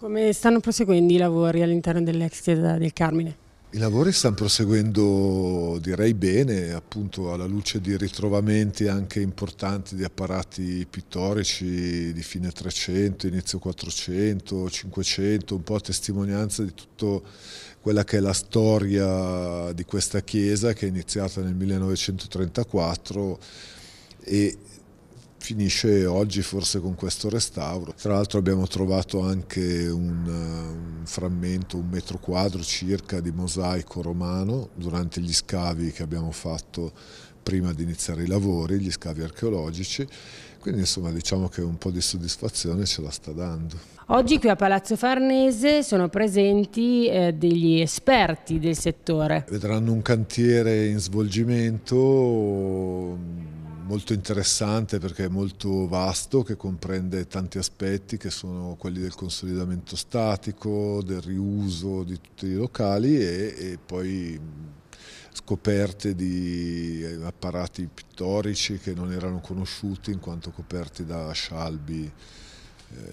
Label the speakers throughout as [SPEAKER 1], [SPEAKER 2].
[SPEAKER 1] Come stanno proseguendo i lavori all'interno dell'ex chiesa del Carmine?
[SPEAKER 2] I lavori stanno proseguendo direi bene, appunto alla luce di ritrovamenti anche importanti di apparati pittorici di fine 300, inizio 400, 500, un po' a testimonianza di tutta quella che è la storia di questa chiesa che è iniziata nel 1934 e finisce oggi forse con questo restauro. Tra l'altro abbiamo trovato anche un, un frammento, un metro quadro circa di mosaico romano durante gli scavi che abbiamo fatto prima di iniziare i lavori, gli scavi archeologici. Quindi insomma diciamo che un po' di soddisfazione ce la sta dando.
[SPEAKER 1] Oggi qui a Palazzo Farnese sono presenti eh, degli esperti del settore.
[SPEAKER 2] Vedranno un cantiere in svolgimento molto interessante perché è molto vasto, che comprende tanti aspetti che sono quelli del consolidamento statico, del riuso di tutti i locali e, e poi scoperte di eh, apparati pittorici che non erano conosciuti in quanto coperti da scialbi eh,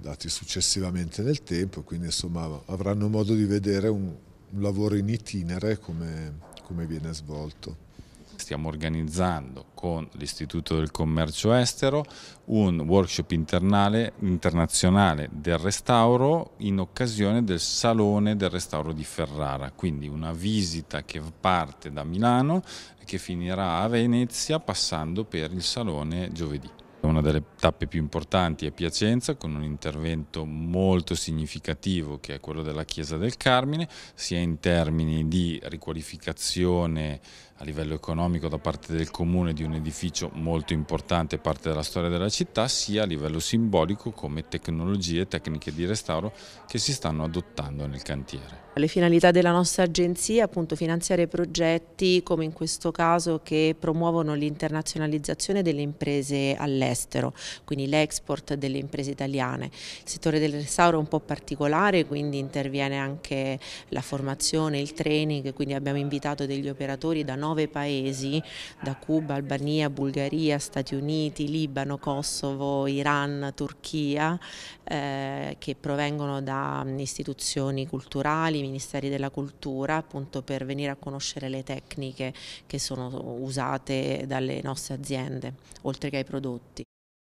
[SPEAKER 2] dati successivamente nel tempo, quindi insomma avranno modo di vedere un, un lavoro in itinere
[SPEAKER 3] come, come viene svolto. Stiamo organizzando con l'Istituto del Commercio Estero un workshop internazionale del restauro in occasione del Salone del Restauro di Ferrara, quindi una visita che parte da Milano e che finirà a Venezia passando per il Salone giovedì. Una delle tappe più importanti è Piacenza con un intervento molto significativo che è quello della Chiesa del Carmine, sia in termini di riqualificazione a livello economico da parte del comune di un edificio molto importante, parte della storia della città, sia a livello simbolico come tecnologie e tecniche di restauro che si stanno adottando nel cantiere.
[SPEAKER 1] Le finalità della nostra agenzia è appunto finanziare progetti come in questo caso che promuovono l'internazionalizzazione delle imprese all'estero, quindi l'export delle imprese italiane. Il settore del restauro è un po' particolare, quindi interviene anche la formazione, il training, quindi abbiamo invitato degli operatori da noi nove paesi, da Cuba, Albania, Bulgaria, Stati Uniti, Libano, Kosovo, Iran, Turchia, eh, che provengono da mm, istituzioni culturali, ministeri della cultura, appunto per venire a conoscere le tecniche che sono usate dalle nostre aziende, oltre che ai prodotti.